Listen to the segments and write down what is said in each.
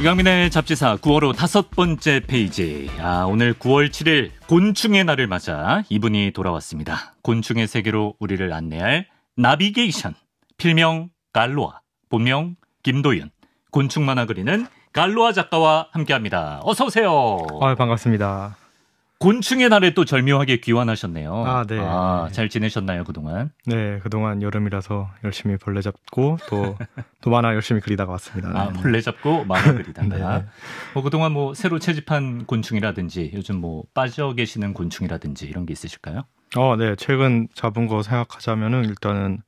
이강민의 잡지사 9월호 다섯 번째 페이지. 아, 오늘 9월 7일 곤충의 날을 맞아 이분이 돌아왔습니다. 곤충의 세계로 우리를 안내할 나비게이션. 필명 갈로아, 본명 김도윤. 곤충 만화 그리는 갈로아 작가와 함께합니다. 어서 오세요. 아, 반갑습니다. 곤충의 날에 또 절묘하게 귀환하셨네요. 아, 네. 아, 잘 지내셨나요, 그동안? 네, 그동안 여름이라서 열심히 벌레 잡고 또, 또 만화 열심히 그리다가 왔습니다. 아, 네. 벌레 잡고 만화 그리다가. 네. 뭐 그동안 뭐 새로 채집한 곤충이라든지 요즘 뭐 빠져 계시는 곤충이라든지 이런 게 있으실까요? 어, 네. 최근 잡은 거 생각하자면은 일단은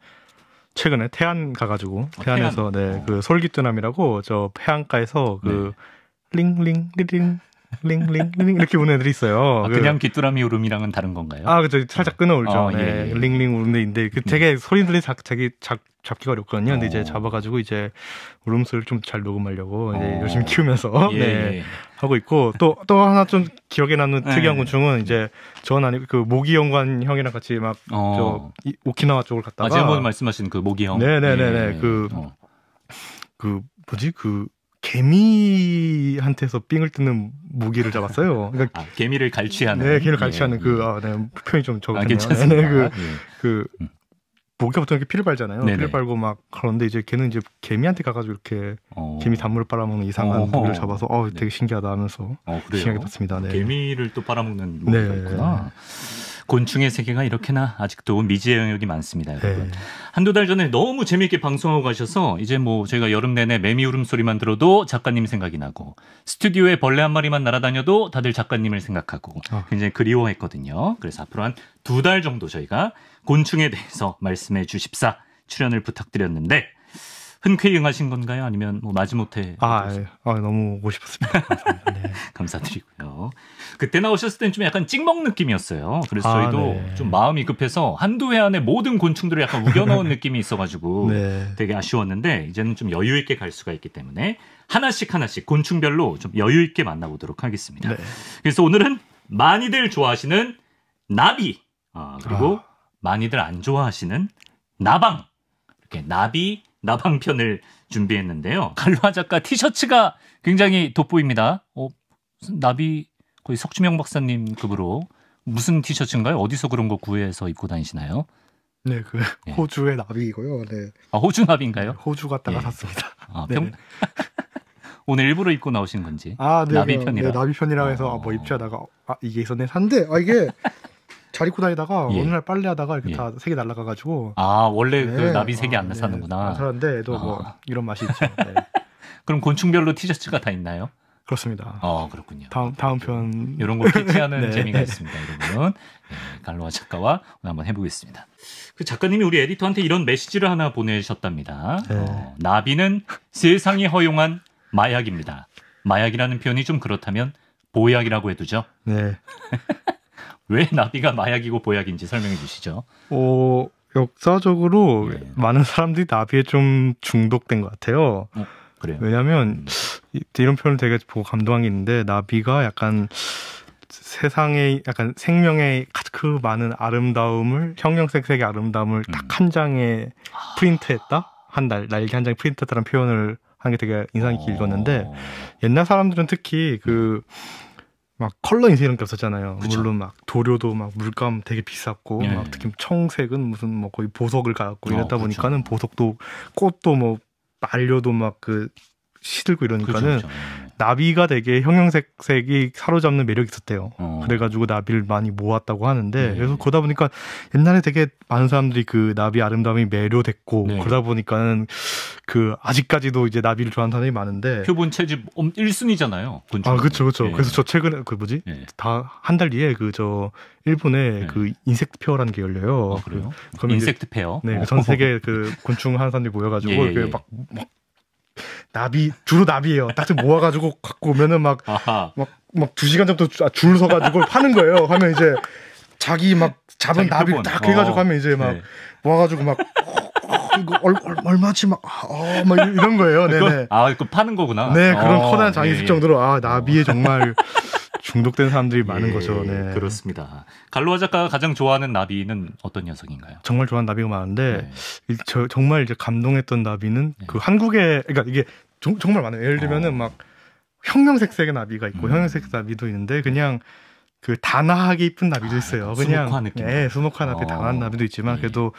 최근에 태안 가가지고 아, 태안에서 태안. 네, 네그 어. 솔깃드남이라고 저 해안가에서 그 네. 링링 리링 링링링 이렇게 우는 애들이 있어요. 아, 그 그냥 귀뚜라미 울음이랑은 다른 건가요? 아, 그죠. 살짝 끊어올죠. 어, 네. 예, 예. 링링 울음인데 그 되게 음. 소리들이 작, 자기 작, 잡기가 어렵거든요. 근데 오. 이제 어. 잡아가지고 이제 울음소리를 좀 잘 녹음하려고 이제 오. 어. 열심히 키우면서 예. 네, 예. 하고 있고 또 또 하나 좀 기억에 남는 네. 특이한 곤충은 이제 전 아니 그 모기연관 형이랑 같이 막저 어. 오키나와 쪽을 갔다가 아, 지난번 말씀하신 그 모기형 네네네네 네, 예, 예, 그 어. 그 뭐지 그 개미한테서 삥을 뜯는 무기를 잡았어요. 그러니까 아, 개미를 갈취하는. 네, 개미를 갈취하는 예, 그 아, 네, 표현이 좀적네요 아, 네, 그, 예. 그 음. 모 보통 이렇게 피를 빨잖아요 네네. 피를 빨고 막 그런데 이제 걔는 이제 개미한테 가가지고 이렇게 어. 개미 단물을 빨아먹는 이상한 어허. 무기를 잡아서 어 네. 되게 신기하다 하면서 어, 신기하게 봤습니다. 네. 개미를 또 빨아먹는 네. 무기가 네. 있구나. 곤충의 세계가 이렇게나 아직도 미지의 영역이 많습니다, 여러분. 네. 한두 달 전에 너무 재미있게 방송하고 가셔서 이제 뭐 저희가 여름 내내 매미 울음소리만 들어도 작가님 생각이 나고 스튜디오에 벌레 한 마리만 날아다녀도 다들 작가님을 생각하고 어. 굉장히 그리워했거든요. 그래서 앞으로 한 두 달 정도 저희가 곤충에 대해서 말씀해 주십사 출연을 부탁드렸는데 흔쾌히 응하신 건가요? 아니면 뭐 마지못해? 아, 예. 아, 너무 오고 싶었습니다. 감사합니다. 네. 감사드리고요. 그때 나오셨을 땐좀 약간 찍먹 느낌이었어요. 그래서 아, 저희도 네. 좀 마음이 급해서 한두 해 안에 모든 곤충들을 약간 우겨넣은 느낌이 있어가지고 네. 되게 아쉬웠는데 이제는 좀 여유 있게 갈 수가 있기 때문에 하나씩 하나씩 곤충별로 좀 여유 있게 만나보도록 하겠습니다. 네. 그래서 오늘은 많이들 좋아하시는 나비 어, 그리고 아. 많이들 안 좋아하시는 나방 이렇게 나비 나방 편을 준비했는데요. 갈로아 작가 티셔츠가 굉장히 돋보입니다. 어, 나비 거의 석주명 박사님 급으로 무슨 티셔츠인가요? 어디서 그런 거 구해서 입고 다니시나요? 네, 그 네. 호주의 나비이고요. 네. 아, 호주 나비인가요? 네, 호주 갔다가 예. 샀습니다. 아, 병... 네. 오늘 일부러 입고 나오신 건지. 아, 네, 나비 편이라. 네, 나비 편이라 네, 해서 어... 뭐 입자다가 아, 이게 있었네. 산데. 아, 이게 잘 입고 다니다가 예. 어느 날 빨래하다가 이렇게 예. 다색이 날아가 가지고 아, 원래 그 네. 나비 색이 아, 안 나사는구나. 네. 안 사는데 도 뭐 아. 뭐 이런 맛이 있죠. 그럼 곤충별로 티셔츠가 다 있나요? 그렇습니다. 어 그렇군요. 다음 다음 네. 편 이런 걸기치하는 네. 재미가 있습니다, 여러분. 네, 갈로아 작가와 오늘 한번 해보겠습니다. 그 작가님이 우리 에디터한테 이런 메시지를 하나 보내셨답니다. 네. 어, 나비는 세상이 허용한 마약입니다. 마약이라는 표현이 좀 그렇다면 보약이라고 해두죠. 네. 왜 나비가 마약이고 보약인지 설명해 주시죠. 어, 역사적으로 네. 많은 사람들이 나비에 좀 중독된 것 같아요. 어. 그래요. 왜냐하면 음. 이런 표현을 되게 보고 감동한 게 있는데 나비가 약간 세상의 약간 생명의 그 많은 아름다움을 형형색색의 아름다움을 음. 딱한 장에 아. 프린트했다 한 날, 날개 한 장에 프린트했다는 표현을 한 게 되게 인상 깊게 어. 읽었는데 옛날 사람들은 특히 그막 네. 컬러 인쇄 이런 게 없었잖아요. 그쵸. 물론 막 도료도 막 물감 되게 비쌌고 예. 막 특히 뭐 청색은 무슨 뭐 거의 보석을 갖고 어, 이랬다 어, 보니까는 보석도 꽃도 뭐 날려도 막 그 시들고 이러니까는 그렇그렇 네. 나비가 되게 형형색색이 사로잡는 매력이 있었대요. 어. 그래가지고 나비를 많이 모았다고 하는데 네. 그래서 그러다 보니까 옛날에 되게 많은 사람들이 그 나비 아름다움이 매료됐고 네. 그러다 보니까는 그 아직까지도 이제 나비를 좋아하는 사람이 많은데 표본 채집 1순위잖아요. 곤충. 아, 그렇죠. 그렇죠. 예. 그래서 저 최근에 그 뭐지? 예. 다한 달 뒤에 그 저 일본에 예. 그 인섹트 페어라는 게 열려요. 아, 그 그래요? 그, 인섹트 페어. 네, 그전 어. 세계 그 곤충 하는 사람들이 모여 가지고 예, 예, 예, 막, 막 나비 주로 나비예요. 딱좀 모아 가지고 갖고 오면은 막 막막두 시간 정도 아, 줄서 가지고 파는 거예요. 하면 이제 자기 막 잡은 자기 나비를 딱 해가지고 어. 하면 이제 막 예. 모아가지고 막 얼, 마치 막, 아, 어, 막 뭐 이런 거예요. 네네. 아, 그 파는 거구나. 네, 그런 어, 커다란 장이 예, 있을 예. 정도로, 아, 나비에 어. 정말 중독된 사람들이 많은 예, 거죠. 네. 그렇습니다. 갈로아 작가가 가장 좋아하는 나비는 어떤 녀석인가요? 정말 좋아하는 나비가 많은데, 네. 저, 정말 이제 감동했던 나비는 네. 그한국에 그러니까 이게 조, 정말 많아요. 예를 들면은 어. 막 혁명색색의 나비가 있고, 음. 혁명색 나비도 있는데, 그냥 그 단아하게 이쁜 나비도 아, 있어요. 아, 그냥 수목화 느낌. 네, 수목화 나비, 어. 단아한 나비도 있지만 예. 그래도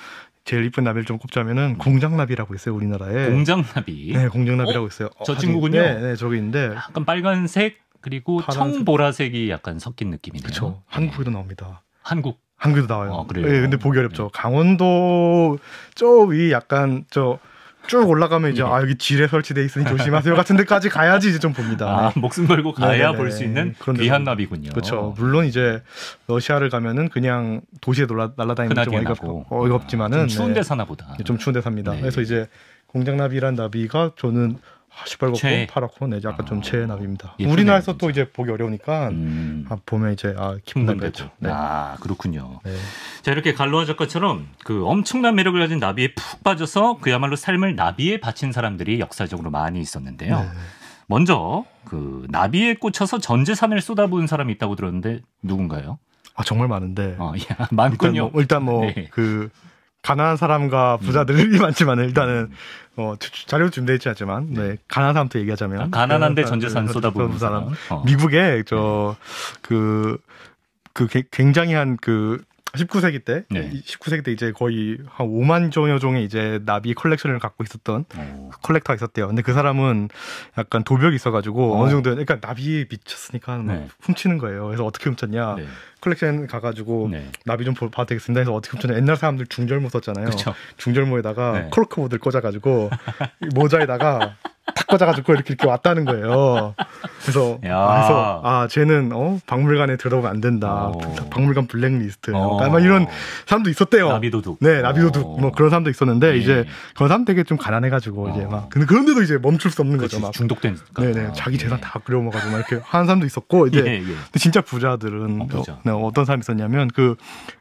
제일 이쁜 나비를 좀 꼽자면은 공장나비라고 있어요 우리나라에. 공장나비. 네, 공장나비라고 어? 있어요. 어, 저 친구군요. 네, 네, 저기 있는데. 약간 빨간색 그리고 파란색. 청보라색이 약간 섞인 느낌이네요. 그렇죠. 한국에도 나옵니다. 한국. 한국에도 나와요. 아, 그래요. 네, 근데 보기 어렵죠. 네. 강원도 저위 약간 저쭉 올라가면 이제 네. 아 여기 지뢰 설치돼 있으니 조심하세요 같은 데까지 가야지 이제 좀 봅니다. 아, 목숨 걸고 가야 네, 네, 네. 볼수 있는 그런 귀한 나비군요. 그렇죠. 물론 이제 러시아를 가면은 그냥 도시에 놀아, 날아다니는 좀 어이가, 어이가 없지만은 아, 좀 추운 데 사나 보다. 좀 추운 데 삽니다. 그래서 이제 공작나비란 나비가 저는 시뻘겋고 최애. 파랗고 네, 약간 좀 최애납입니다. 아, 우리나라에서 또 이제 보기 어려우니까 음. 아, 보면 이제 아 기분 나죠. 네. 아 그렇군요. 네. 자 이렇게 갈로아 작가처럼 그 엄청난 매력을 가진 나비에 푹 빠져서 그야말로 삶을 나비에 바친 사람들이 역사적으로 많이 있었는데요. 네. 먼저 그 나비에 꽂혀서 전 재산을 쏟아부은 사람이 있다고 들었는데 누군가요? 아 정말 많은데. 어, 야, 예, 많군요. 일단 뭐그 뭐, 뭐 네. 그 가난한 사람과 부자들이 음. 많지만 일단은 어, 자료 준비돼 있지 않지만 네. 네. 가난한 사람부터 얘기하자면 아, 가난한데 그 전재산 쏟아부은 그 사람, 사람. 어. 미국에 저그그 네. 그, 그 굉장히 한그 19세기 때, 네. 19세기 때 이제 거의 한 5만 종여 종의 이제 나비 컬렉션을 갖고 있었던 오. 어. 컬렉터가 있었대요. 근데 그 사람은 약간 도벽이 있어가지고 오. 어. 어느 정도, 그러니까 나비 미쳤으니까 네. 훔치는 거예요. 그래서 어떻게 훔쳤냐. 네. 컬렉션 가가지고 네. 나비 좀 봐도 되겠습니다. 해서 어떻게 훔쳤냐. 옛날 사람들 중절모 썼잖아요. 그쵸. 중절모에다가 네. 크로크보드를 꽂아가지고 모자에다가 탁 꽂아가지고 이렇게 이렇게 왔다는 거예요. 그래서 아, 그래서 아 쟤는 어 박물관에 들어오면 안 된다. 오. 어. 박물관 블랙리스트. 그러 어. 이런 사람도 있었대요. 나비도둑. 네, 나비도둑 오. 어. 뭐 그런 사람도 있었는데 예. 이제 그런 사람 되게 좀 가난해가지고 오. 이제 막 근데 그런데도 이제 멈출 수 없는 그렇 거죠. 막 중독된. 네네 네. 자기 재산 예. 다 그려먹어가지고 막 이렇게 하는 사람도 있었고 이제 예, 예. 근데 진짜 부자들은 어, 부자. 어, 네, 떤사람 있었냐면 그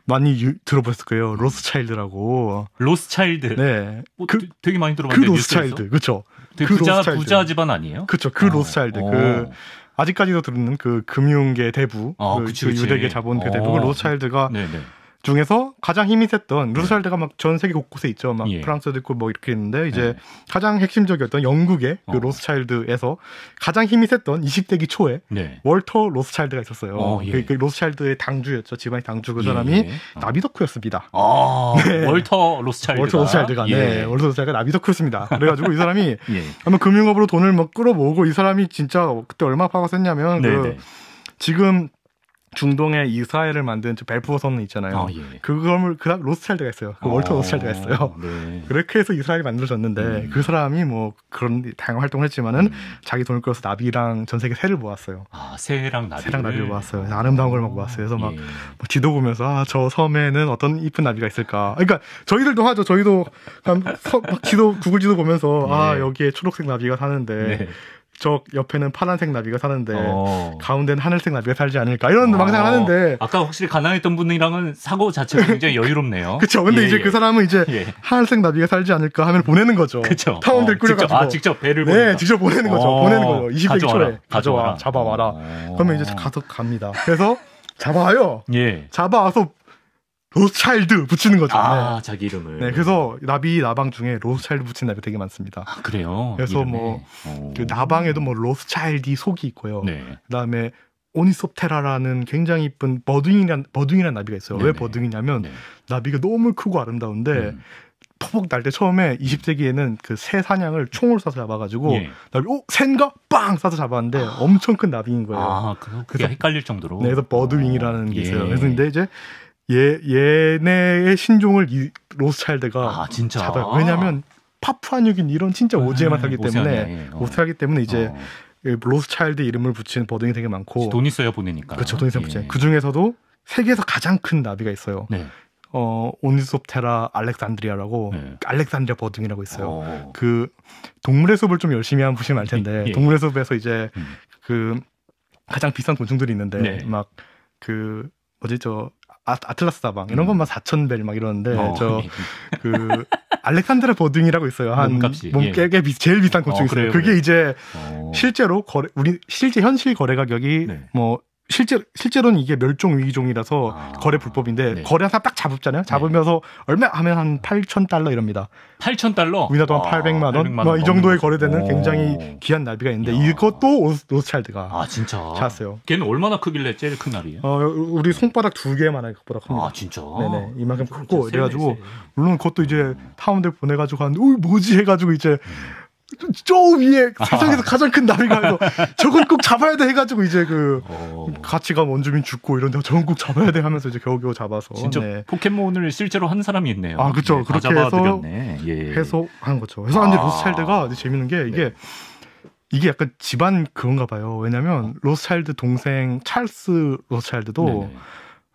많이 유, 들어보셨을 거예요. 로스차일드라고. 로스차일드. 네. 뭐, 그 되게 많이 들어봤는데 그 로스차일드 그렇죠. 되게 그 부자 로스차일드. 부자 집안 아니에요? 그렇죠. 그 아, 로스차일드 오. 어. 그 아직까지도 들은 그 금융계 대부, 아, 그, 그 유대계 자본계 대부 그 로스차일드가 네네. 네. 중에서 가장 힘이 셌던 네. 루스알드가막 전 세계 곳곳에 있죠. 막 예. 프랑스도 있고 뭐 이렇게 있는데 이제 예. 가장 핵심적이었던 영국의 어. 그 어. 로스차일드에서 가장 힘이 셌던 2 0대기 초에 네. 월터 로스차일드가 있었어요. 어, 예. 그, 그, 로스차일드의 당주였죠. 집안의 당주 그 예, 사람이 예. 나비덕후였습니다. 아, 네. 월터 로스차일드가 월터 로스차일드가 네. 예. 월터 로스차일드가 나비덕후였습니다. 그래가지고 이 사람이 아마 금융업으로 돈을 막 뭐 끌어모으고 이 사람이 진짜 그때 얼마 파가 셌냐면 네, 그 지금 중동의 이스라엘을 만든 벨푸어 선언 있잖아요. 아, 예. 그걸 그 로스차일드가 있어요. 그 월터 어, 로스차일드가 있어요. 네. 그렇게 해서 이스라엘이 만들어졌는데 음. 그 사람이 뭐 그런 다양한 활동을 했지만은 음. 자기 돈을 끌어서 나비랑 전 세계 새를 모았어요. 아, 새랑 나비. 새랑 나비를 모았어요. 아름다운 걸 막 모았어요. 그래서 막, 예. 막 뭐 지도 보면서 아, 저 섬에는 어떤 이쁜 나비가 있을까. 그러니까 저희들도 하죠. 저희도 서, 지도 구글 지도 보면서 예. 아 네. 여기에 초록색 나비가 사는데 네. 저 옆에는 파란색 나비가 사는데 어. 가운데는 하늘색 나비가 살지 않을까 이런 어. 망상을 하는데 아까 확실히 가난했던 분이랑은 사고 자체가 굉장히 여유롭네요. 그렇죠. 근데 예, 이제 예. 그 사람은 이제 예. 하늘색 나비가 살지 않을까 하면 보내는 거죠. 그렇죠. 타운들 어. 꾸려가지고 아, 직접 배를 네 보낸다. 직접 보내는 거죠. 어, 보내는 거죠. 2 0세 초에 가져와 라 잡아와라. 어. 그러면 이제 가서 갑니다. 그래서 잡아요. 예. 잡아와서 로스차일드 붙이는 거죠. 아, 네. 자기 이름을. 네, 그래서 나비 나방 중에 로스차일드 붙인 나비 되게 많습니다. 아, 그래요. 그래서 뭐그 나방에도 뭐 로스차일드 속이 있고요. 네. 그다음에 오니소테라라는 굉장히 이쁜 버둥이란 버둥이란 나비가 있어요. 네네. 왜 버둥이냐면 네. 나비가 너무 크고 아름다운데 음. 포복 날때 처음에 20세기에는 그 새 사냥을 총을 쏴서 잡아가지고 예. 나비 오 어, 샌가 빵 쏴서 잡았는데 아. 엄청 큰 나비인 거예요. 아, 그게 래서 헷갈릴 정도로. 네, 그래서 버둥이라는게 아, 있어요. 예. 그래서 근데 이제 얘 예, 얘네의 신종을 이 로스차일드가 아, 진짜? 잡아요. 왜냐하면 파푸아뉴긴 이런 진짜 네, 오지에만 타기 때문에 예, 예. 오스하기 때문에 이제 어. 로스차일드 이름을 붙이는 버둥이 되게 많고 돈 있어야 보내니까 그렇죠 돈 있어야 예. 붙이그 중에서도 세계에서 가장 큰 나비가 있어요. 네. 어 온리솝테라 알렉산드리아라고 네. 알렉산드리아 버둥이라고 있어요. 오. 어. 그 동물의 숲을 좀 열심히 한 분이 면 텐데 예. 동물의 숲에서 이제 음. 그 가장 비싼 곤충들이 있는데 네. 막그 뭐지 저 아, 아틀라스 다방 이런 것만 4천 음. 벨막 이러는데 어, 저그 예. 알렉산드라 버딩이라고 있어요 한 몸값이 예. 제일 비싼 곤충 어, 있어그 그게 그래요. 이제 어. 실제로 거래 우리 실제 현실 거래 가격이 네. 뭐 실제 실제로는 이게 멸종 위기종이라서 아, 거래 불법인데 네. 거래한 사딱 잡았잖아요. 잡으면서 네. 얼마 하면 한 8천 달러 이럽니다. 8천 달러? 우리나돈 아, 800만 원. 800만 뭐 이 정도에 거래되는 오. 굉장히 귀한 나비가 있는데 야. 이것도 오스, 오스찰드가 아 진짜 잤어요. 걔는 얼마나 크길래 제일 큰 날이에요? 어, 우리 손바닥 두 개만한 것보다 큽니다. 아 진짜? 네네 이만큼 크고 이래가지고 물론 그것도 이제 타운들 보내가지고 하는데 뭐지 해가지고 이제 음. 저 위에 아. 세상에서 가장 큰 나비가 해서 저건 꼭 잡아야 돼 해가지고 이제 그 어... 같이 간 원주민 죽고 이런데 저건 꼭 잡아야 돼 하면서 이제 겨우겨우 잡아서 진짜 네. 포켓몬을 실제로 한 사람이 있네요. 아 그렇죠. 네, 그렇게 해서 예. 예. 해서 한 거죠. 그래서 아... 근데 로스차일드가 재밌는 게 이게 네. 이게 약간 집안 그런가 봐요. 왜냐면 로스차일드 동생 찰스 로스차일드도 네, 네.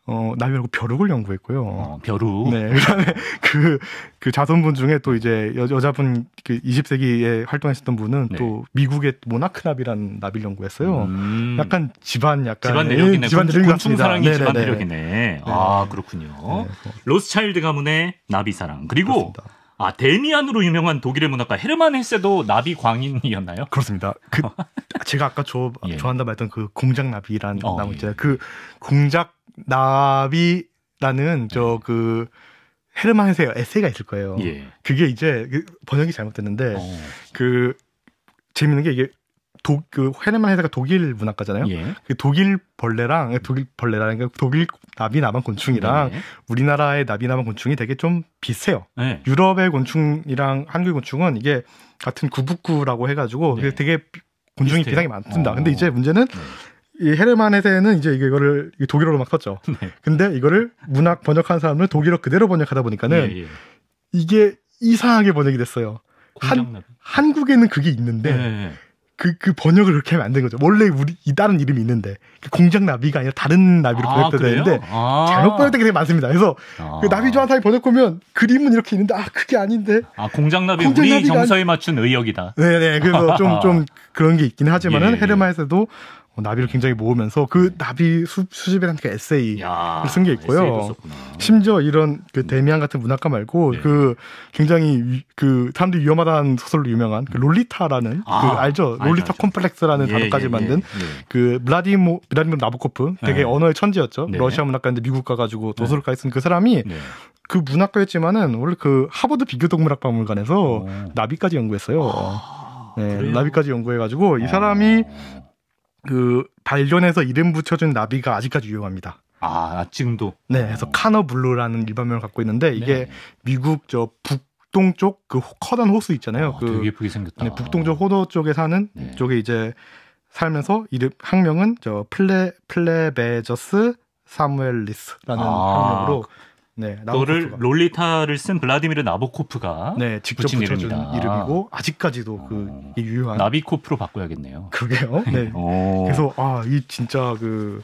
어, 나 말고 벼룩을 연구했고요. 어, 벼룩. 네. 그다음에 그, 그 자손분 중에 또 이제 여, 여자분 그 20세기에 활동했었던 분은 네. 또 미국의 모나크 나비라는 나비를 연구했어요. 음. 약간 집안 약간 집안 예, 내력이네. 집안 내력 곤충 사랑이 집안 내력이네. 네. 아 그렇군요. 네. 로스차일드 가문의 나비 사랑 그리고 그렇습니다. 아 데미안으로 유명한 독일의 문학가 헤르만 헤세도 나비 광인이었나요? 그렇습니다. 그 제가 아까 조, 예. 좋아한다 말했던 그 공작 나비란 어, 나무 있잖아요. 예. 그 공작 나비라는 저그 예. 헤르만 헤세 에세이가 있을 거예요. 예. 그게 이제 그 번역이 잘못됐는데 어. 그 재밌는 게 이게 독그 헤르만 헤세가 독일 문학가잖아요. 예. 그 독일 벌레랑 예, 독일 벌레라는 게 그러니까 독일 나비 나방 곤충이랑 네. 우리나라의 나비 나방 곤충이 되게 좀 비슷해요. 네. 유럽의 곤충이랑 한국의 곤충은 이게 같은 구북구라고 해가지고 네. 되게 곤충이 비슷해요. 비상이 많습니다. 어. 근데 이제 문제는 네. 이 헤르만 헤세는 이제 이거를 독일어로 막 썼죠. 네. 근데 이거를 문학 번역한 사람을 독일어 그대로 번역하다 보니까는 예, 예. 이게 이상하게 번역이 됐어요. 한, 한국에는 그게 있는데 네, 그, 그 번역을 그렇게 하면 안 되는 거죠. 원래 우리, 이 다른 이름이 있는데, 그 공작 나비가 아니라 다른 나비로 아, 번역돼야 되는데, 아~ 잘못 번역된 게 되게 많습니다. 그래서, 아~ 그 나비 조한 사이 번역하면 그림은 이렇게 있는데, 아, 그게 아닌데. 아, 공작 나비 우리 정서에 아니... 맞춘 의역이다. 네네. 네. 그래서 좀, 좀 그런 게 있긴 하지만은, 예, 예. 예. 헤르마에서도 뭐 나비를 굉장히 모으면서 그 나비 수, 집이라는그 에세이를 쓴 게 있고요. 심지어 이런 그 데미안 같은 문학가 말고 네. 그 굉장히 그 사람들이 위험하다는 소설로 유명한 그 롤리타라는 아, 그 알죠? 롤리타 알죠. 콤플렉스라는 예, 단어까지 예, 만든 예, 예. 그 블라디모 블라디모 나보코프 되게 네. 언어의 천재였죠. 네. 러시아 문학가인데 미국 가가지고 네. 도서를까지 쓴그 사람이 네. 그 문학가였지만은 원래 그 하버드 비교동물학 박물관에서 어. 나비까지 연구했어요. 아, 네, 나비까지 연구해가지고 이 사람이 어. 그 발견해서 이름 붙여준 나비가 아직까지 유용합니다. 아, 아 지금도. 네, 그래서 어. 카너 블루라는 일반명을 갖고 있는데 이게 네. 미국 저 북동쪽 그 커다란 호수 있잖아요. 아, 그 되게 예쁘게 생겼다. 네, 북동쪽 호도 쪽에 사는 네. 쪽에 이제 살면서 이름 학명은 저 플레 플레베저스 사무엘리스라는 아, 학명으로 그 네, 그거를 롤리타를 쓴 블라디미르 나보코프가 네, 직접 붙인 붙여준 이름이다. 이름이고 아직까지도 아. 그 어. 유효한 나비코프로 바꿔야겠네요. 그게요. 네. 어. 그래서 아이 진짜 그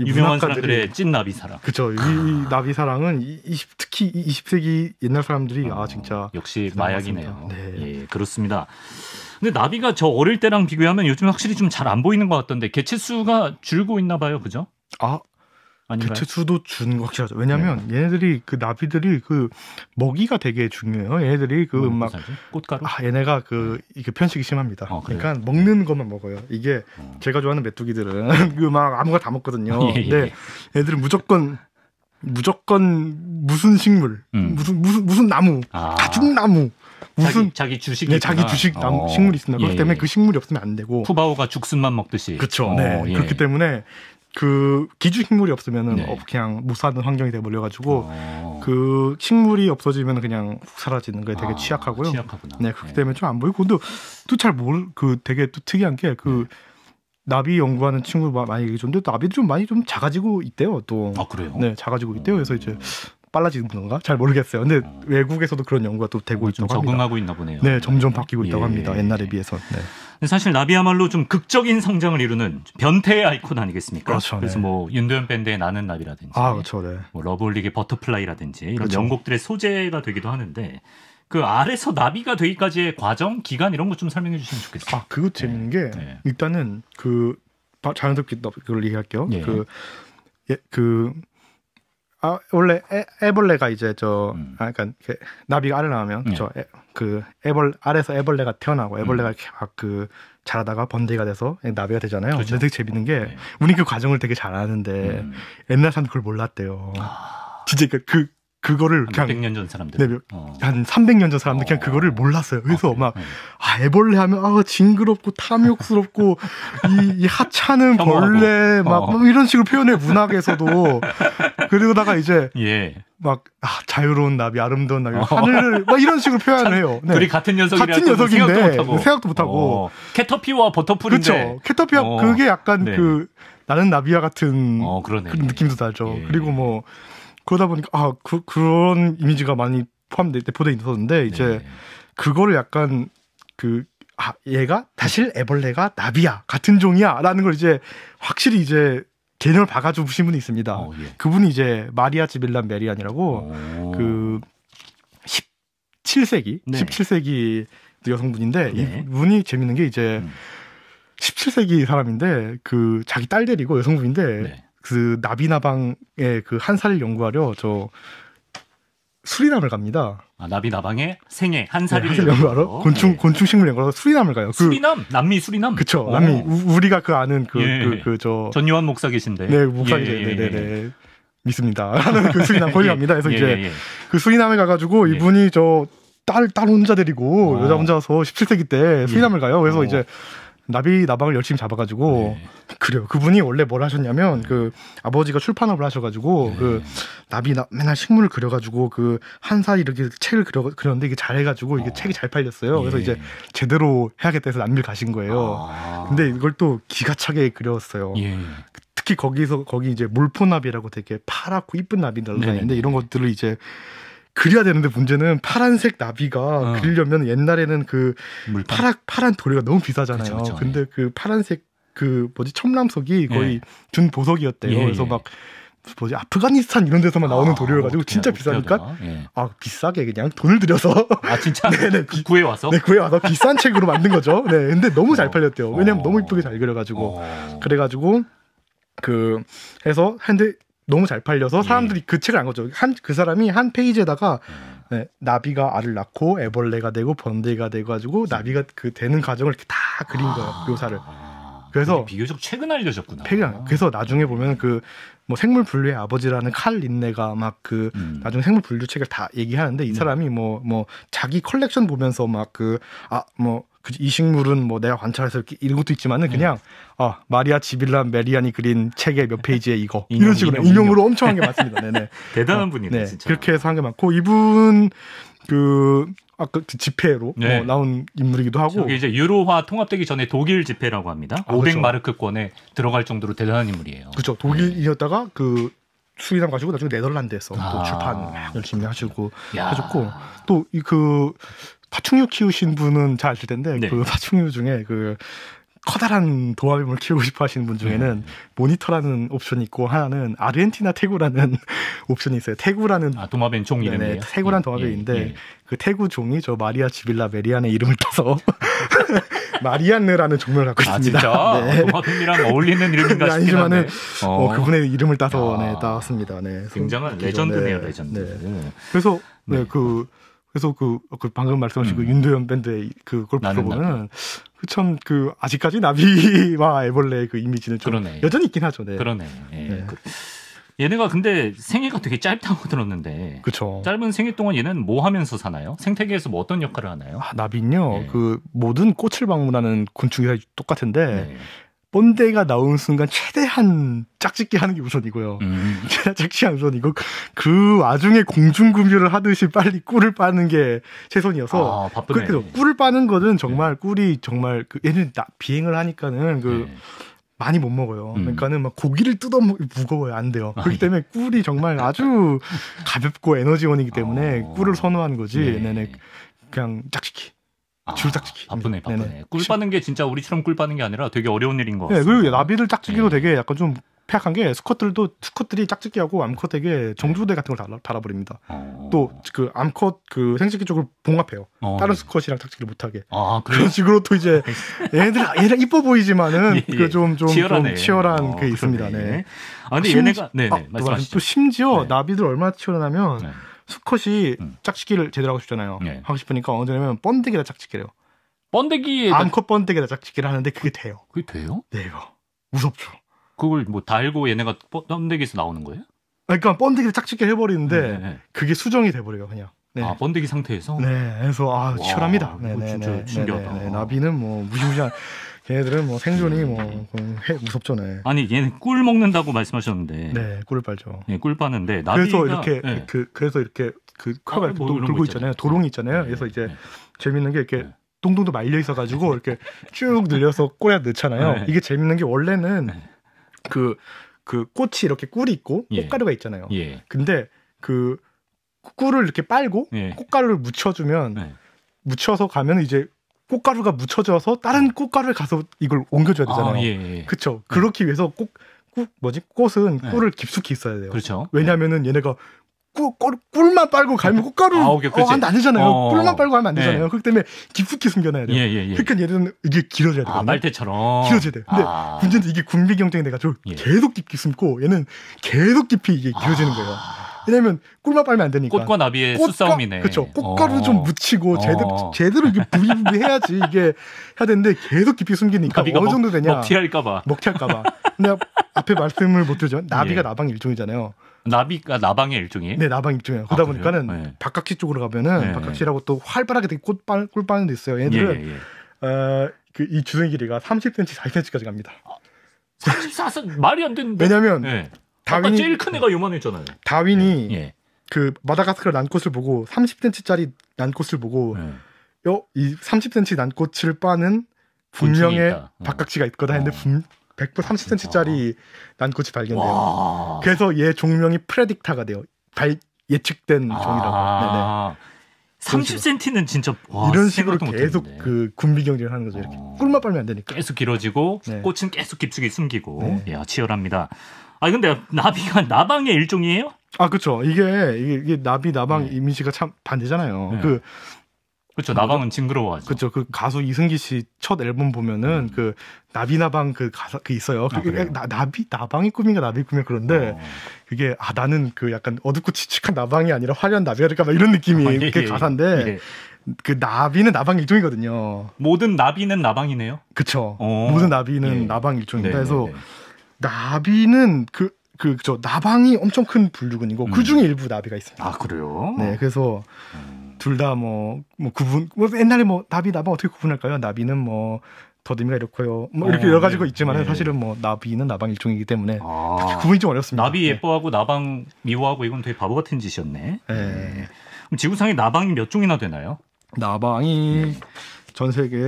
유명한 사람들의 찐 나비 사랑. 그렇죠. 이, 아. 나비 사랑은 20, 특히 20세기 옛날 사람들이 어, 아 진짜 역시 마약이네요. 네. 예, 그렇습니다. 근데 나비가 저 어릴 때랑 비교하면 요즘 확실히 좀 잘 안 보이는 것 같던데 개체 수가 줄고 있나 봐요, 그죠? 아 아닌가요? 부채수도 그 준 확실하죠. 왜냐하면 네. 얘네들이 그 나비들이 그 먹이가 되게 중요해요. 얘네들이 그 막 꽃가루. 아 얘네가 그 네. 이게 편식이 심합니다. 어, 그러니까 먹는 것만 먹어요. 이게 어. 제가 좋아하는 메뚜기들은 그 막 아무거나 다 먹거든요. 예, 예, 예. 근데 얘들은 무조건 무조건 무슨 식물, 음. 무슨 무슨 무슨 나무, 아. 죽 나무. 무슨 자기, 네, 자기 주식 네, 자기 주식 나무 어. 식물이 있습니다. 그렇기 예, 때문에 예. 그 식물이 없으면 안 되고 푸바오가 죽순만 먹듯이. 그렇죠. 네. 그렇기 때문에 그 기주 식물이 없으면은 네. 어, 그냥 못 사는 환경이 되돼몰려가지고그 어. 식물이 없어지면 그냥 훅 사라지는 거에 되게 아, 취약하고요. 취약하구나. 네 그렇기 네. 때문에 좀 안 보이고 근데 또 잘 모르 그 되게 또 특이한 게그 네. 나비 연구하는 친구 많이 얘기 좀, 근데 나비도 좀 많이 좀 작아지고 있대요. 또. 아 그래요? 네, 작아지고 있대요. 그래서 이제 음. 빨라지는 건가? 잘 모르겠어요. 근데 어. 외국에서도 그런 연구가 또 되고 어, 있다고 적응하고 합니다. 적응하고 있나 보네요. 네, 점점 네. 바뀌고 있다고 예. 합니다. 옛날에 비해서. 네. 사실 나비야말로 좀 극적인 성장을 이루는 변태의 아이콘 아니겠습니까? 그렇죠, 그래서 네. 뭐 윤도현 밴드의 나는 나비라든지, 아 그렇죠, 네. 뭐 러블릭의 버터플라이라든지 이런 그렇죠. 명곡들의 소재가 되기도 하는데 그아래서 나비가 되기까지의 과정, 기간 이런 것 좀 설명해 주시면 좋겠어요. 아, 그거 네. 재밌는 네. 게 네. 일단은 그 자연스럽게 그걸 얘기할게요. 네. 그 예, 그아 원래 애, 벌레가 이제 저 음. 아, 그러니까 나비가 알을 낳으면 네. 저그 애벌 알에서 애벌레가 태어나고 애벌레가 음. 막그 자라다가 번데기가 돼서 나비가 되잖아요. 그렇 되게 재밌는 게 네. 우리 그 과정을 되게 잘 아는데 음. 옛날 사람 그걸 몰랐대요. 아... 진짜 그, 그 그거를 그냥 100년 전 사람들 네, 어. 한 300년 전 사람들 그냥 어. 그거를 몰랐어요. 그래서 어, 막 네. 아, 애벌레 하면 아 징그럽고 탐욕스럽고 이, 이 하찮은 벌레 막, 막 어. 뭐 이런 식으로 표현해 문학에서도 그러다가 이제 예. 막 아, 자유로운 나비, 아름다운 나비, 어. 하늘을 막 이런 식으로 표현을 해요. 네. 둘이 같은 녀석이 같은 녀석인데 네, 생각도 못하고, 못 캐터피와 버터풀인데 그렇죠. 캐터피와 어. 그게 약간 네. 그 나는 나비와 같은 어, 그런 느낌도 나죠. 예. 그리고 뭐 그러다 보니까 아 그, 그런 이미지가 많이 포함돼 대포돼 있었는데 이제 네. 그거를 약간 그 아, 얘가 사실 애벌레가 나비야 같은 종이야라는 걸 이제 확실히 이제 개념을 박아주신 분이 있습니다. 오, 어, 예. 그분이 이제 마리아 지빌란 메리안이라고 오. 어. 그 17세기 네. 17세기 그 여성분인데 네. 이분이 재밌는 게 이제 음. 17세기 사람인데 그 자기 딸 데리고 여성분인데 네. 그 나비나방의 그 한살을 연구하려 저 수리남을 갑니다. 아, 나비나방의 생애 한살을 네, 연구하러 곤충 네. 곤충 식물 연구하러 수리남을 가요. 그 수리남 남미 수리남. 그쵸 남미 우, 리가그 아는 그그 그저 예. 그, 그 전요한 목사 계신데. 네 목사님 예, 예, 네네네. 네, 예, 예. 네. 믿습니다. 하는 그 수리남 걸려갑니다. 예, 그래서 이제 그 수리남에 가가지고 이분이 저 딸딸 혼자 데리고 아. 여자 혼자서 17세기 때 수리남을 가요. 그래서 오. 이제 나비 나방을 열심히 잡아가지고 네. 그래요. 그분이 원래 뭘 하셨냐면 네. 그 아버지가 출판업을 하셔가지고 네. 그 나비 나, 맨날 식물을 그려가지고 그한살 이렇게 책을 그려 그렸는데 이게 잘해가지고 이게 어. 책이 잘 팔렸어요. 그래서 예. 이제 제대로 해야겠다 해서 남미를 가신 거예요. 아. 근데 이걸 또 기가 차게 그렸어요. 예. 특히 거기서 거기 이제 물포나비라고 되게 파랗고 이쁜 나비 날라다니는데 네, 네, 이런 것들을 이제 그려야 되는데 문제는 파란색 나비가 어. 그리려면 옛날에는 그 물방. 파란 파란 도리가 너무 비싸잖아요. 그쵸, 그쵸. 근데 그 파란색 그 뭐지 첨남석이 거의 예. 준 보석이었대요. 예, 그래서 예. 막 뭐지 아프가니스탄 이런 데서만 나오는 아, 도료를 가지고 진짜 비싸니까 예. 아 비싸게 그냥 돈을 들여서 아 진짜 네네 그 네. 구해 와서 네 구해 와서 비싼 책으로 만든 거죠 네 근데 너무 어, 잘 팔렸대요 왜냐면 어. 너무 이쁘게 잘 그려가지고 어. 그래가지고 그 해서 근데 너무 잘 팔려서 예. 사람들이 예. 그 책을 안 거죠. 한 그 사람이 한 페이지에다가 아. 네, 나비가 알을 낳고 애벌레가 되고 번데기가 되 가지고 나비가 그 되는 과정을 이렇게 다 그린 거예요 아. 묘사를. 아. 그래서 비교적 최근 알려졌구나. 최근. 그래서 나중에 아. 보면 그 뭐 생물 분류의 아버지라는 칼린네가 막그 음. 나중에 생물 분류 책을 다 얘기하는데 이 음. 사람이 뭐뭐 음. 뭐 자기 컬렉션 보면서 막 그 아뭐 그 이 식물은 뭐 내가 관찰해서 이렇게 읽런 것도 있지만은 그냥 네. 아 마리아 지빌라 메리안이 그린 책의 몇 페이지에 이거 인용, 이런 식으로 인용, 으로 엄청 한게 많습니다. 네네 대단한 어, 분이네 네, 진짜 그렇게 해서 한 게 많고 이분 그 아까 그 지폐로 뭐 네. 어, 나온 인물이기도 하고 저게 이제 유로화 통합되기 전에 독일 지폐라고 합니다. 아, 500마르크권에 그렇죠. 들어갈 정도로 대단한 인물이에요. 그렇죠. 독일이었다가 네. 그 수리남 가지고 나중에 네덜란드에서 아~ 또 출판 열심히 하시고 야. 하셨고 또그 파충류 키우신 분은 잘 아실 텐데 네. 그 파충류 중에 그 커다란 도마뱀을 키우고 싶어 하시는 분 중에는 네. 모니터라는 옵션이 있고 하나는 아르헨티나 태구라는 옵션이 있어요. 태구라는 아, 도마뱀 종 이름이에요. 태구란 예, 도마뱀인데 예, 예. 그 태구 종이 저 마리아 지빌라 메리안의 이름을 따서 마리안느라는 종을 갖고 아, 있습니다. 진짜? 네. 도마뱀이랑 어울리는 이름인가 네, 아니지만은 어. 어, 그분의 이름을 따서 네, 따왔습니다. 네. 굉장한 레전드네요, 네, 레전드. 네. 그래서 네, 네. 그 그래서 그, 그 방금 말씀하신 그 음. 그 윤도현 밴드의 그 골프 들어보면 그참그 그 아직까지 나비와 애벌레의 그 이미지는 좀 그러네. 여전히 있긴 하죠. 네. 그러네. 예. 네. 그, 얘네가 근데 생애가 되게 짧다고 들었는데. 그쵸. 짧은 생애 동안 얘는 뭐 하면서 사나요? 생태계에서 뭐 어떤 역할을 하나요? 아, 나비는요. 네. 예. 그 모든 꽃을 방문하는 곤충이 랑 똑같은데 네. 본대가 나온 순간 최대한 짝짓기 하는 게 우선이고요. 음. 짝짓기 하는 우선이고 그 와중에 공중금유를 하듯이 빨리 꿀을 빠는 게 최선이어서 아, 바쁘네. 그, 꿀을 빠는 거는 정말 네. 꿀이 정말 그 얘는 나, 비행을 하니까는 그 네. 많이 못 먹어요. 음. 그러니까는 막 고기를 뜯어 먹 무거워요. 안 돼요. 그렇기 아, 예. 때문에 꿀이 정말 아주 가볍고 에너지원이기 때문에 어. 꿀을 선호하는 거지. 네. 네네. 그냥 짝짓기. 아, 줄 딱지기. 바쁘네, 바쁘네. 네네. 꿀 빠는 게 진짜 우리처럼 꿀 빠는 게 아니라 되게 어려운 일인 것 같아요. 네, 그리고 나비들 짝짓기도 네. 되게 약간 좀 폐악한 게 스컷들도 스컷들이 짝짓기하고 암컷되게정조대 예. 같은 걸 달아, 달아버립니다. 어... 또그 암컷 그 생식기 쪽을 봉합해요. 어... 예. 다른 스쿼이랑 짝짓기를 못하게. 아, 그런 식으로 또 이제 얘네들 얘랑 이뻐 보이지만은 예, 그좀좀 좀, 치열한 어, 게 있습니다. 그러네. 네. 아 근데 심지, 얘네가 네네 아, 또 심지어 네. 나비들 얼마나 치열하냐면. 네. 수컷이 음. 짝짓기를 제대로 하고 싶잖아요. 네. 하고 싶으니까 어느 정도면 번데기다 짝짓기래요. 번데기 암컷 번데기다 짝짓기를 하는데 그게 돼요. 그게 돼요? 돼요. 무섭죠. 그걸 뭐 달고 얘네가 번데기에서 나오는 거예요? 그러니까 번데기를 짝짓기를 해버리는데 네, 네. 네. 그게 수정이 돼버려요 그냥. 네. 아, 번데기 상태에서? 네. 그래서 아, 치열합니다. 네, 네, 진짜 네, 신기하다. 네네. 네, 네. 나비는 뭐 무시무시한 걔네들은 뭐 생존이 뭐 해, 무섭죠, 네. 아니, 얘는꿀 먹는다고 말씀하셨는데. 네, 꿀을 빨죠. 네, 꿀 빠는데 나비가 그래서 이렇게 네. 그 그래서 이렇게 그 쾌가 아, 뭐 돌고 있잖아요. 도롱이 있잖아요. 그래서 이제 재밌는 게 이렇게 동동도 말려 있어 가지고 이렇게 쭉 늘려서 꼬야 넣잖아요. 이게 재밌는 게 원래는 그그 그 꽃이 이렇게 꿀이 있고 예. 꽃가루가 있잖아요. 예. 근데 그 꿀을 이렇게 빨고 예. 꽃가루를 묻혀주면 예. 묻혀서 가면 이제 꽃가루가 묻혀져서 다른 음. 꽃가루를 가서 이걸 옮겨줘야 아, 되잖아요. 아, 예, 그렇죠. 그렇기 위해서 꽃, 꽃 뭐지 꽃은 네. 꿀을 깊숙이 있어야 돼요. 그렇죠. 네. 왜냐하면은 얘네가 꿀, 꿀, 꿀만 빨고 가면 아, 꽃가루 아, 오케이, 어, 안, 안 되잖아요. 어, 어, 어. 꿀만 빨고 하면 안 되잖아요. 예. 그렇기 때문에 깊숙이 숨겨놔야 돼요. 예, 예, 예. 그러니까 얘는 이게 길어져야 돼요. 아, 말대처럼 길어져야 돼요. 근데 아. 문제는 이게 군비 경쟁 이 돼가지고 예. 계속 깊이 숨고 얘는 계속 깊이 이게 길어지는 아. 거예요. 왜냐면 꿀맛 빨면 안 되니까. 꽃과 나비의 꽃 싸움이네 그렇죠. 꽃가루 어. 좀 묻히고 어. 제대로 제대로 이게 부비부비 해야지 이게 해야 되는데 계속 깊이 숨기니까 어느 정도 되냐. 먹튀할까봐. 먹튀할까봐. 근데 앞에 말씀을 못 드죠. 예. 나비가 예. 나방 일종이잖아요. 나비가 나방의 일종이에요? 네, 나방 일종이에요. 아, 그러다 아, 보니까는 네. 박각시 쪽으로 가면은 네. 박각시라고 또 활발하게 되게 꽃빵 꿀빵도 있어요. 얘들은 예, 예, 예. 어, 그이 주둥이 길이가 30cm, 40cm까지 갑니다. 아, 34cm 말이 안 되는데. 왜냐면 네. 다윈이 제일 큰 애가 요만했잖아요. 다윈이 네. 예. 그 마다가스카르 난꽃을 보고 30cm짜리 난꽃을 보고 예. 여이 30cm 난꽃을 빠는 분명의 바박지가 어. 있거다 어. 했는데 분, 100% 30cm짜리 난꽃이 발견돼요. 와. 그래서 얘 종명이 프레딕타가 돼요. 발 예측된 아. 종이라고. 네네. 30cm는 진짜 와, 이런 식으로 계속 그 군비 경쟁을 하는 거죠. 이렇게 어. 꿀만 빨면 안 되니까. 계속 길어지고 네. 꽃은 계속 깊숙이 숨기고. 네. 야 치열합니다. 아 근데 나비가 나방의 일종이에요? 아 그렇죠. 이게, 이게 이게, 나비 나방 네. 이미지가 참 반대잖아요. 네. 그 그렇죠. 나방은 징그러워하죠. 그렇죠. 그 가수 이승기 씨 첫 앨범 보면은 음. 그 나비 나방 그 가사 그 있어요. 아, 그, 나, 나비 나방이 꿈인가 나비 꿈인가 그런데 어. 그게 아 나는 그 약간 어둡고 칙칙한 나방이 아니라 화려한 나비가 될까 막 이런 느낌이 아, 예, 그 가사인데 예. 그 나비는 나방 일종이거든요. 모든 나비는 나방이네요. 그렇죠. 모든 나비는 예. 나방 일종이다 래서 네, 네. 나비는 그 그, 저, 나방이 엄청 큰 불류군이고, 음. 그 중에 일부 나비가 있습니다. 아, 그래요? 네, 그래서, 음. 둘다 뭐, 뭐, 구분, 뭐, 옛날에 뭐, 나비, 나방 뭐 어떻게 구분할까요? 나비는 뭐, 더듬이가 이렇고요. 뭐, 이렇게 어, 여러 가지가 네, 있지만, 네. 사실은 뭐, 나비는 나방 일종이기 때문에, 아. 구분이 좀 어렵습니다. 나비 네. 예뻐하고, 네. 나방 미워하고, 이건 되게 바보 같은 짓이었네. 네. 네. 그럼 지구상에 나방이 몇 종이나 되나요? 나방이, 네. 전 세계에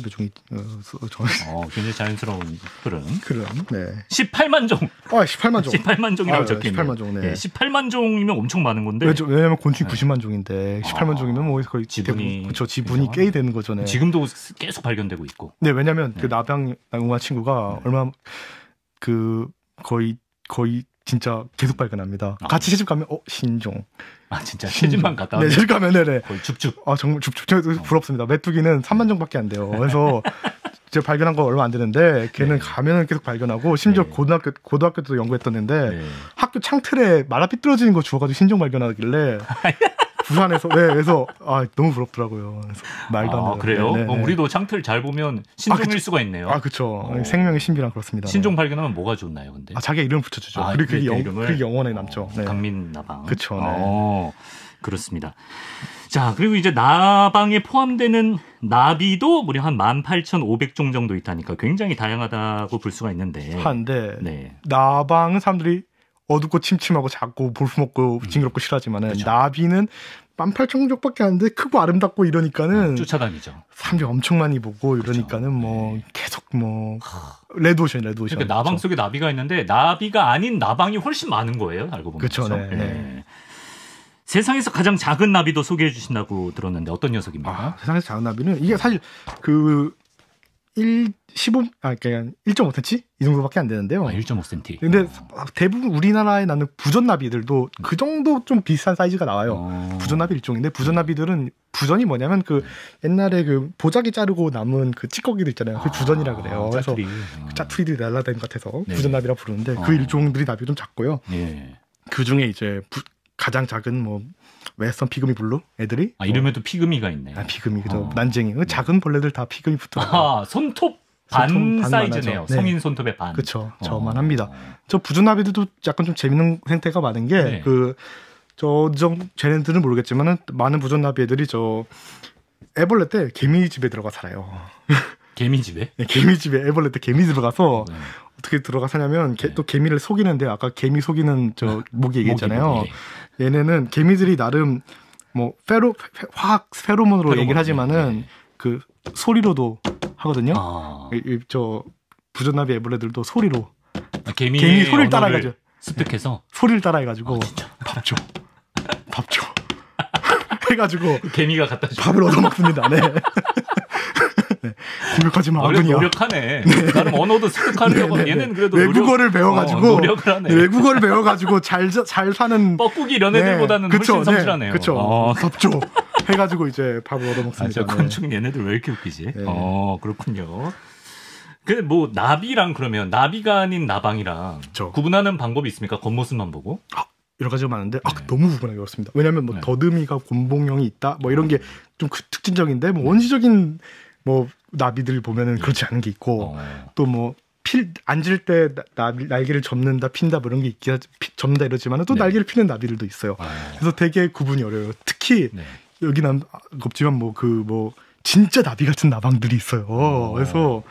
배종 예, 예, 예, 어, 어, 전... 어, 굉장히 자연스러운 흐름. 흐름. 네. 18만 종. 아, 18만 종. 18만 종이라고 아, 적혀 있네 18만 종. 네. 예, 18만 종이면 엄청 많은 건데. 왜, 그렇죠. 왜냐면 곤충이 네. 90만 종인데 18만 아, 종이면 뭐 거의 지분이 그렇죠. 지분이 꽤 되는 거잖아요. 네. 지금도 계속 발견되고 있고. 네, 왜냐면 그 네. 그 나병 나화 친구가 네. 얼마 그 거의 거의 진짜 계속 발견합니다. 아. 같이 시집 가면 어 신종. 아 진짜 시집만 갔다. 네 시집 가면 네네. 거의 줍줍. 아 정말 줍줍. 저 어. 부럽습니다. 메뚜기는 3만 종밖에 안 돼요. 그래서 제가 발견한 거 얼마 안 되는데 걔는 네. 가면은 계속 발견하고 심지어 네. 고등학교 고등학교도 연구했던데 네. 학교 창틀에 말아 삐뚤어지는 거 주워가지고 신종 발견하길래 부산에서 네, 그래서 아 너무 부럽더라고요. 그래서 말도 안 아, 그래요? 네, 네, 어, 우리도 창틀 잘 보면 신종일 아, 수가 있네요. 아 그렇죠. 어. 생명의 신비랑 그렇습니다. 신종 네. 발견하면 뭐가 좋나요, 근데? 아 자기 이름 붙여주죠. 아, 그리고 그게, 영, 이름을? 그게 영원에 남죠. 어, 네. 강민 나방. 그렇죠. 어, 그렇습니다. 자 그리고 이제 나방에 포함되는 나비도 무려 한 18,500종 정도 있다니까 굉장히 다양하다고 볼 수가 있는데. 한데 네. 나방은 사람들이 어둡고 침침하고 작고 볼품없고 음. 징그럽고 싫어하지만은 그렇 나비는 1팔0 0쪽밖에안 돼. 크고 아름답고 이러니까는 아, 쫓아다니죠. 사람들이 엄청 많이 보고 이러니까는 그렇 뭐 네. 계속 뭐 레드오션 레드오션. 그러니까 나방 속에 나비가 있는데 나비가 아닌 나방이 훨씬 많은 거예요. 알고 보면. 그렇죠. 네. 네. 세상에서 가장 작은 나비도 소개해 주신다고 들었는데 어떤 녀석입니까? 아, 세상에서 작은 나비는 이게 사실 그1 15, 아, 그러니까 1.5cm? 이 정도밖에 안 되는데요. 아, 1.5cm. 근데 어. 아, 대부분 우리나라에 나는 부전나비들도 그 정도 좀 비슷한 사이즈가 나와요. 어. 부전나비 일종인데, 부전나비들은 부전이 뭐냐면 그 옛날에 그 보자기 자르고 남은 그 찌꺼기들 있잖아요. 그 부전이라 아, 그래요. 아, 그래서 투리그 어. 짜투리들이 날라다닌 것 같아서 네. 부전나비라 부르는데 그 어. 일종들이 나비가 좀 작고요. 네. 그 중에 이제 부, 가장 작은 뭐 왜선 피그미 블루 애들이 아 이름에도 피그미가 있네. 아 피그미 그죠. 아. 난쟁이. 그 작은 벌레들 다 피그미 붙더라고. 아 손톱 반 사이즈네요. 네. 성인 손톱의 반. 그렇죠. 어. 저만 합니다. 저 부주나비들도 약간 좀 재밌는 생태가 많은 게그 네. 그 저정 쟤네들은 모르겠지만은 많은 부전나비 애들이 저 애벌레 때 개미 집에 들어가 살아요. 개미 집에? 네, 개미 집에 애벌레 때 개미 집에 가서 네. 어떻게 들어가 사냐면 네. 개, 또 개미를 속이는데 아까 개미 속이는 저 목이 아, 얘기했잖아요. 목이, 목이. 얘네는 개미들이 나름 뭐 페로 화학 페로몬으로 얘기를 하지만은 네. 그 소리로도 하거든요. 아. 저 부전나비 애벌레들도 소리로 아, 개미 소리를 따라가죠. 습득해서 네. 소리를 따라해가지고 아, 밥 줘, 밥 줘. 해가지고 개미가 갖다 줘. 밥을 얻어먹습니다. 네. 공격하지만 노력, 노력하네. 네. 나는 언어도 습득하려고 네, 네, 네, 얘는 그래도 외국어를 노력, 배워가지고 어, 노력을 하네. 네, 외국어를 배워가지고 잘 잘 사는 뻐꾸기 이런 네. 애들보다는 네. 훨씬 성실하네요. 그렇죠. 어. 섭조 해가지고 이제 밥을 얻어먹습니다. 아, 건축 얘네들 왜 이렇게 웃기지? 어 그렇군요. 근데 그 뭐 나비랑 그러면 나비가 아닌 나방이랑 그쵸. 구분하는 방법이 있습니까? 겉모습만 보고? 아, 여러 가지가 많은데 아, 너무 구분하기 어렵습니다. 왜냐하면 뭐 네. 더듬이가 곤봉형이 있다 뭐 이런 게좀 그 특징적인데 뭐 원시적인 뭐 나비들 보면은 그렇지 않은 게 있고 어. 또뭐 필 앉을 때 나, 날개를 접는다 핀다 그런 뭐 게 있긴 피, 접는다 이러지만 또 네. 날개를 피는 나비들도 있어요. 아. 그래서 되게 구분이 어려요. 워 특히 네. 여기 는 없지만 뭐 그 뭐 진짜 나비 같은 나방들이 있어요. 어. 그래서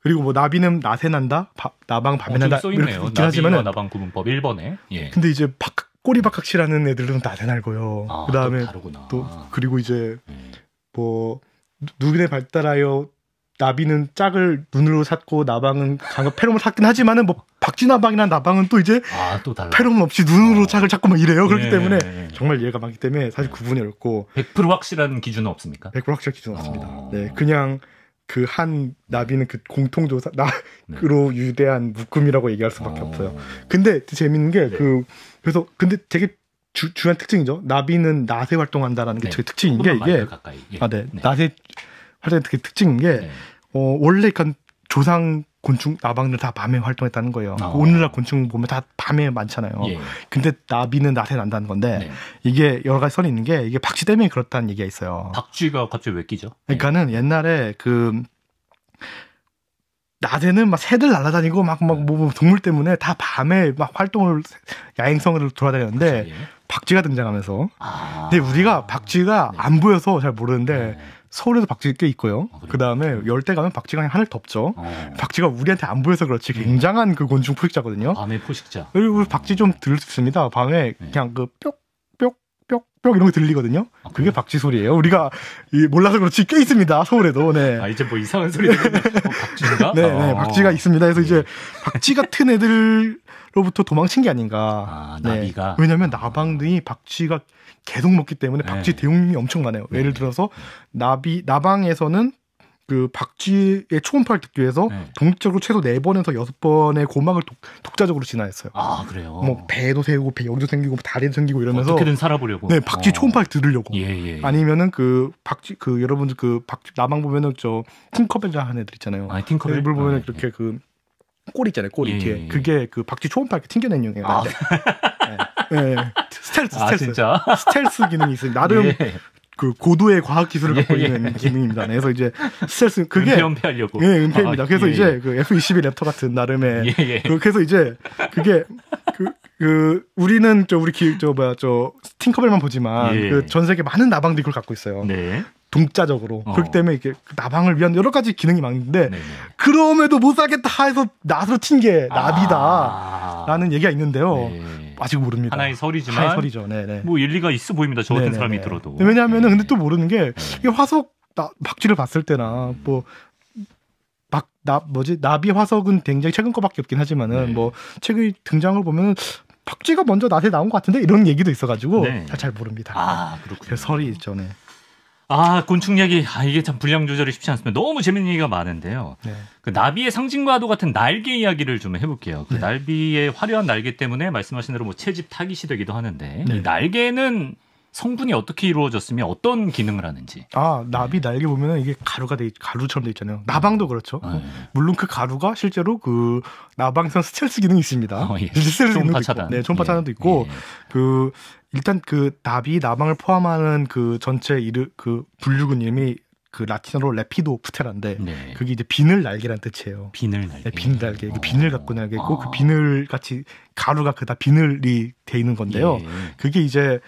그리고 뭐 나비는 낮에 난다, 바, 나방 밤에 어, 난다 이렇게 하지만 나방 구분법 1번에. 예. 근데 이제 박, 꼬리박학시라는 애들은 낮에 날고요. 아, 그다음에 또, 또, 그리고 이제 음. 뭐 눈에 발달하여 나비는 짝을 눈으로 샀고 나방은 강력 페롬을 샀긴 하지만은 뭐 박쥐나방이나 나방은 또 이제 아, 또페롬몬 없이 눈으로 어. 짝을 찾고 막 이래요. 그렇기 예. 때문에 정말 이해가 많기 때문에 사실 구분이 어렵고 100% 확실한 기준은 없습니까? 100% 확실한 기준은 어. 없습니다. 네, 그냥 그 한 나비는 그 공통조사 나로 네. 유대한 묶음이라고 얘기할 수밖에 어. 없어요. 근데 재밌는 게그 네. 그, 그래서 근데 되게 주, 요한 특징이죠. 나비는 낮에 활동한다라는 게 네. 저희 특징인 게 이게 예. 아, 네. 네. 낮에 활동하는 게 특징인 게 네. 어, 원래 그 조상 곤충 나방들 다 밤에 활동했다는 거예요. 아. 오늘날 곤충 보면 다 밤에 많잖아요. 예. 근데 나비는 낮에 난다는 건데 네. 이게 여러 가지 선이 있는 게 이게 박쥐 때문에 그렇다는 얘기가 있어요. 박쥐가 갑자기 왜 끼죠? 네. 그러니까는 네. 옛날에 그 낮에는 막 새들 날아다니고 막 막뭐 뭐 동물 때문에 다 밤에 막 활동을 야행성으로 돌아다녔는데 그치, 그렇죠. 예. 박쥐가 등장하면서 아. 근데 우리가 박쥐가 네. 안 보여서 잘 모르는데 네. 서울에도 박쥐 꽤 있고요. 아, 그 다음에 열대 가면 박쥐가 그냥 하늘 덮죠. 어. 박쥐가 우리한테 안 보여서 그렇지 네. 굉장한 그 곤충 포식자거든요. 밤에 포식자. 그리고 박쥐 좀 들을 수 있습니다. 밤에 네. 그냥 그 뾱 뾱 뾱 뾱 이런 거 들리거든요. 아, 그게 박쥐 소리예요. 우리가 몰라서 그렇지 꽤 있습니다. 서울에도. 네. 아 이제 뭐 이상한 소리. 어, 박쥐인가? 네, 네, 아. 박쥐가 있습니다. 그래서 네. 이제 박쥐 같은 애들 나로부터 도망친 게 아닌가. 아, 네. 나비가. 네. 왜냐하면 나방등이 박쥐가 계속 먹기 때문에 네. 박쥐 네. 대응이 엄청 많아요. 네. 예를 들어서 나비 나방에서는 그 박쥐의 초음파를 듣기 위해서 네. 동적으로 최소 4번에서6 번의 고막을 독, 자적으로 진화했어요. 아, 그래요? 뭐 배도 세우고 배 여기도 생기고 다리도 생기고 이러면서 어떻게든 살아보려고. 네, 박쥐 어. 초음파를 들으려고. 예, 예, 예, 아니면은 그 박쥐 그 여러분 들그 박쥐 나방 보면은 저 팅커벨이라 하는 애들 있잖아요. 아, 팅커벨. 일 보면은 아, 이렇게 예, 예. 그 꼬리 있잖아요. 꼬리 예. 뒤에. 예, 예. 그게 그 박쥐 초음파 이렇게 튕겨낸 용이에요. 아. 네. 네. 스텔스, 스텔스. 아, 진짜? 스텔스 기능이 있습니다. 나름 예. 그 고도의 과학 기술을 예, 갖고 있는 예, 기능입니다. 그래서 이제 스텔스 그게 은폐 은폐하려고. 예, 은폐입니다. 아, 그래서 이제 그 F22 랩터 같은 나름의 그, 그래서 이제 그게 그, 그 우리는 저 우리 기 저 뭐야 저스 팅커벨만 보지만 그전 세계 많은 나방들이 그걸 갖고 있어요. 네. 동자적으로 어. 그렇기 때문에 이렇게 나방을 위한 여러 가지 기능이 많은데 네네. 네. 그럼에도 못 사겠다 해서 낫으로 튄게 아. 나비다라는 아. 얘기가 있는데요. 네. 아직 모릅니다. 하나의 설이지만 하나의 설이죠. 네네. 네. 뭐 일리가 있어 보입니다. 저 같은 네네네. 네, 사람이 들어도. 왜냐하면 근데 또 모르는 게 이게 화석 나, 박쥐를 봤을 때나 뭐 막, 나, 뭐지, 나비 화석은 굉장히 최근 거밖에 없긴 하지만은, 네. 뭐, 책의 등장을 보면, 박쥐가 먼저 나한테 나온 것 같은데? 이런 얘기도 있어가지고, 네. 잘, 잘 모릅니다. 아, 그렇군요. 설이 있죠, 네. 아, 곤충 얘기. 아, 이게 참 분량 조절이 쉽지 않습니다. 너무 재밌는 얘기가 많은데요. 네. 그 나비의 상징과도 같은 날개 이야기를 좀 해볼게요. 그 네. 날비의 화려한 날개 때문에 말씀하신 대로 뭐 채집 타깃이 되기도 하는데 네. 이 날개는 성분이 어떻게 이루어졌으며 어떤 기능을 하는지. 아 나비 날개 보면은 이게 가루가 돼 가루처럼 돼 있잖아요. 나방도 그렇죠. 네. 물론 그 가루가 실제로 그나방성 스트레스 기능이 있습니다. 어, 예. 스트레 네, 초파 예. 차단도 있고 예. 그 일단 그 나비 나방을 포함하는 그 전체 이르 그 분류군 이름이 그 라틴어로 레피도 푸테라인데 네. 그게 이제 비늘 날개란 뜻이에요. 비늘 네, 날개. 네, 비늘 날개. 어. 그 비늘 갖고 날개 있고 어. 그 아. 비늘 같이 가루가 그다 비늘이 돼 있는 건데요. 예. 그게 이제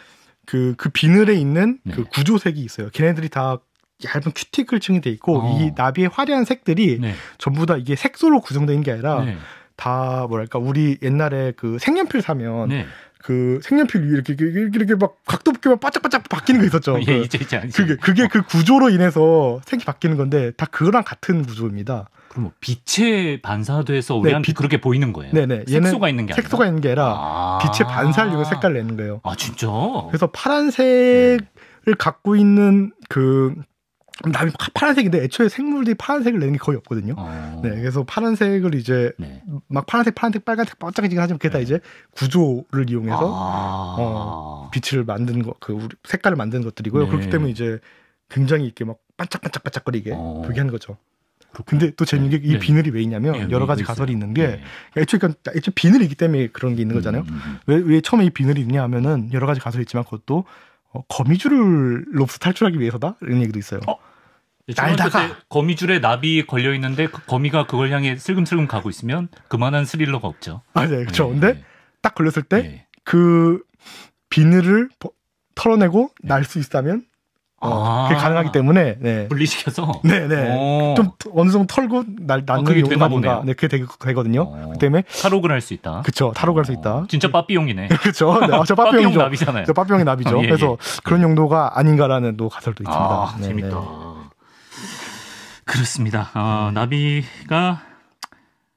그, 그 비늘에 있는 네. 그 구조색이 있어요. 걔네들이 다 얇은 큐티클층이 돼 있고 어. 이 나비의 화려한 색들이 네. 전부 다 이게 색소로 구성된 게 아니라 네. 다 뭐랄까 우리 옛날에 그 색연필 사면 네. 그 색연필 위 이렇게, 이렇게 이렇게 막 각도 붙기만 바짝바짝 바뀌는 거 있었죠. 예, 그, 이제, 이제, 이제. 그게 그게 어. 그 구조로 인해서 색이 바뀌는 건데 다 그거랑 같은 구조입니다. 그럼 뭐 빛에 반사돼서 네, 우리한테 네, 빛, 그렇게 보이는 거예요. 네네. 네. 색소가 있는 게 아니라. 색소가 있는 게 아니라 아~ 빛에 반사를 이용해 색깔 내는 거예요. 아 진짜? 그래서 파란색을 네. 갖고 있는 그 남이 파란색인데 애초에 생물들이 파란색을 내는 게 거의 없거든요. 어... 네, 그래서 파란색을 이제 네. 막 파란색, 파란색, 빨간색 반짝이긴 하지만 그게 네. 다 이제 구조를 이용해서 아... 어, 빛을 만든 것, 그 우리 색깔을 만든 것들이고요. 네. 그렇기 때문에 이제 굉장히 이렇게 막 반짝반짝 반짝거리게 어... 그게 하는 거죠. 그렇고. 근데 또 재밌는 게이 네. 네. 비늘이 왜 있냐면 네, 여러 가지 가설이 있는 게 애초에, 그러니까 애초에 비늘이기 때문에 그런 게 있는 음, 거잖아요. 음, 음. 왜, 왜 처음에 이 비늘이 있냐 하면은 여러 가지 가설이 있지만 그것도 어, 거미줄을 롭스 탈출하기 위해서다 이런 얘기도 있어요. 어? 날다가 거미줄에 나비 걸려 있는데 그 거미가 그걸 향해 슬금슬금 가고 있으면 그만한 스릴러가 없죠. 아, 네, 그렇죠. 네. 근데 딱 걸렸을 때그 네. 그 비늘을 버, 털어내고 날 수 있다면 어, 아~ 그게 가능하기 때문에 네. 분리시켜서 네네 네. 어. 좀 어느 정도 털고 날 아, 낫는 게 용감인가 네 그게 되, 거든요그 어. 때문에 탈옥을 할수 있다. 그쵸 탈옥을 할수 있다. 진짜 빠삐용이네. 그쵸. 네, 아, 저빠삐용 나비잖아요. 저 빠삐용이 나비죠. 아, 예, 그래서 예. 그런 용도가 아닌가라는 또 가설도 아, 있습니다. 아, 네, 재밌다. 네. 그렇습니다. 아, 나비가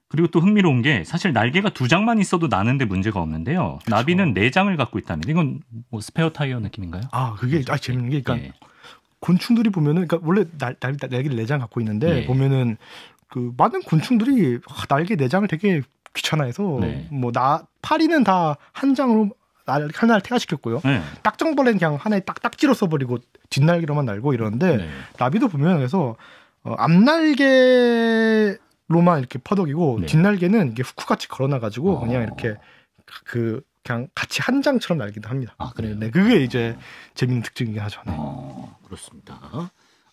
그리고 또 흥미로운 게 사실 날개가 두 장만 있어도 나는데 문제가 없는데요. 그쵸. 나비는 네 장을 갖고 있다면 이건 뭐 스페어 타이어 느낌인가요? 아 그게 아 재밌는 게 그러니까 예. 곤충들이 보면은 그러니까 원래 날, 날, 날개 내장 갖고 있는데 예. 보면은 그 많은 곤충들이 날개 내장을 되게 귀찮아해서 네. 뭐나 파리는 다 한 장으로 날, 하나를 태아시켰고요. 네. 딱정벌레는 그냥 하나에 딱딱찌로 써버리고 뒷날개로만 날고 이러는데 네. 나비도 보면 그래서 어, 앞날개로만 이렇게 퍼덕이고 네. 뒷날개는 이게 후크같이 걸어놔가지고 어. 그냥 이렇게 그 그냥 같이 한 장처럼 날기도 합니다. 아, 그래요? 네, 그게 이제 어. 재밌는 특징이긴 하죠. 네. 어, 그렇습니다.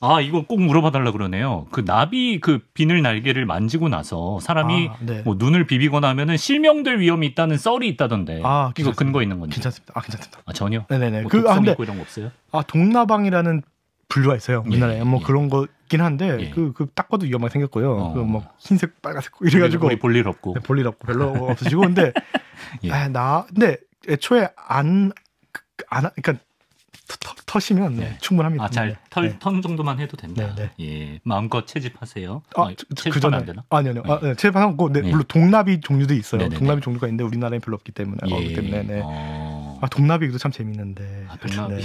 아, 이거 꼭 물어봐달라 그러네요. 그 나비 그 비늘 날개를 만지고 나서 사람이 아, 네. 뭐 눈을 비비거나 하면은 실명될 위험이 있다는 썰이 있다던데. 아, 이거 근거 있는 건지. 괜찮습니다. 아, 괜찮습니다. 아, 전혀. 네네네. 네, 네. 뭐 그, 아, 독성 아, 근데, 있고 이런 거 없어요? 아, 동나방이라는 분류가 있어요. 예, 우리나라에 예, 뭐 예. 그런 거 있긴 한데 예. 그그닦아도 위험하게 생겼고요. 어. 그뭐 흰색, 빨간색 이래가지고 볼일 없고 네, 볼일 없고 별로 없어지고 근데 예. 아, 나 근데 애초에 안안 안, 그러니까 터, 터, 터시면 네. 충분합니다. 아, 잘 네. 털, 네. 정도만 해도 됩니다. 네, 네, 예, 마음껏 채집하세요. 아, 아채집하안 어, 되나? 아니요, 아니요. 네. 아, 네. 채집하고 네, 물론 동나비 종류도 있어요. 네네네. 동나비 종류가 있는데 우리나라엔 별로 없기 때문에 아, 예. 없 때문에 네. 어... 아, 동나비도 참 재밌는데. 아, 동나비.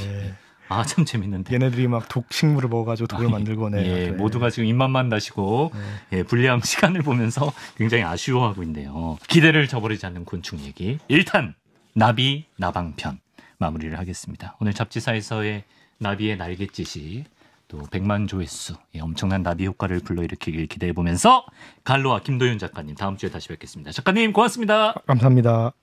아참 재밌는데. 얘네들이 막 독식물을 먹어가지고 독을 아, 만들거네. 예, 네, 예 모두가 지금 입맛만 나시고 네. 예, 불리한 시간을 보면서 굉장히 아쉬워하고 있네요. 기대를 저버리지 않는 곤충 얘기 1탄 나비 나방편 마무리를 하겠습니다. 오늘 잡지사에서의 나비의 날갯짓이 또 100만 조회수 예, 엄청난 나비 효과를 불러일으키길 기대해 보면서 갈로와 김도윤 작가님 다음 주에 다시 뵙겠습니다. 작가님 고맙습니다. 감사합니다.